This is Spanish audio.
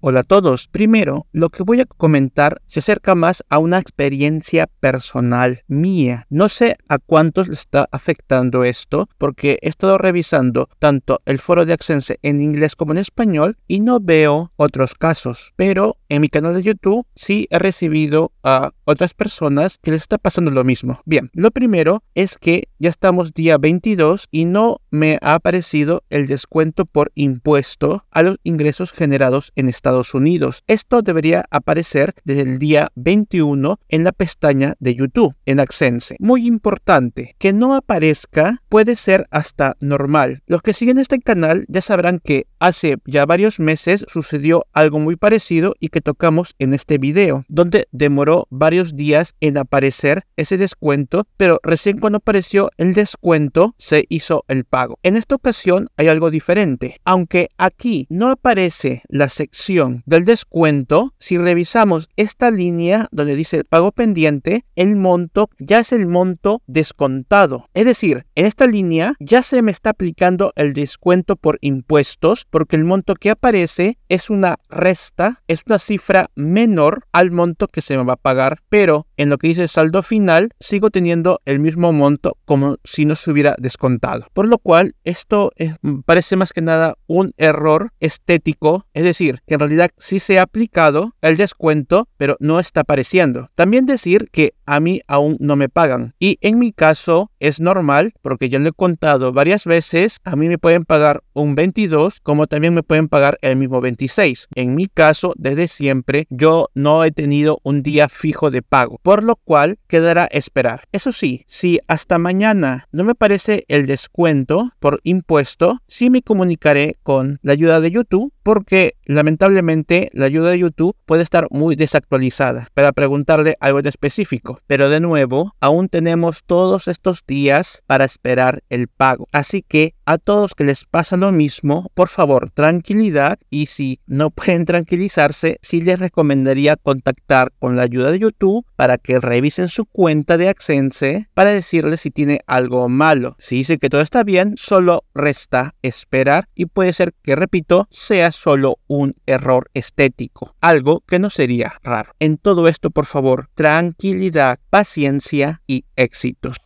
Hola a todos. Primero, lo que voy a comentar se acerca más a una experiencia personal mía. No sé a cuántos le está afectando esto, porque he estado revisando tanto el foro de Accense en inglés como en español y no veo otros casos. Pero en mi canal de YouTube sí he recibido a otras personas que les está pasando lo mismo. Bien, lo primero es que ya estamos día 22 y no me ha aparecido el descuento por impuesto a los ingresos generados en Estados Unidos. Esto debería aparecer desde el día 21 en la pestaña de YouTube en Accense. Muy importante, que no aparezca puede ser hasta normal. Los que siguen este canal ya sabrán que hace ya varios meses sucedió algo muy parecido y que tocamos en este video, donde demoró varios días en aparecer ese descuento, pero recién cuando apareció el descuento se hizo el pago. En esta ocasión hay algo diferente, aunque aquí no aparece la sección del descuento, si revisamos esta línea donde dice pago pendiente, el monto ya es el monto descontado. Es decir, en esta línea ya se me está aplicando el descuento por impuestos porque el monto que aparece es una resta, es una cifra menor al monto que se me va a pagar, pero en lo que dice saldo final, sigo teniendo el mismo monto como si no se hubiera descontado. Por lo cual, esto mm, parece más que nada un error estético, es decir, que en realidad sí se ha aplicado el descuento, pero no está apareciendo. También decir que a mí aún no me pagan. Y en mi caso es normal, porque ya lo he contado varias veces, a mí me pueden pagar un 22, como también me pueden pagar el mismo 26. En mi caso, desde siempre, yo no he tenido un día fijo de pago por lo cual quedará esperar. Eso sí, si hasta mañana no me parece el descuento por impuesto, sí me comunicaré con la ayuda de YouTube porque lamentablemente la ayuda de YouTube puede estar muy desactualizada para preguntarle algo en específico. Pero de nuevo, aún tenemos todos estos días para esperar el pago. Así que a todos que les pasa lo mismo, por favor, tranquilidad y si no pueden tranquilizarse, sí les recomendaría contactar con la ayuda de YouTube para que revisen su cuenta de Accense para decirles si tiene algo malo. Si dice que todo está bien, solo resta esperar y puede ser que, repito, sea solo un error estético, algo que no sería raro. En todo esto, por favor, tranquilidad, paciencia y éxitos.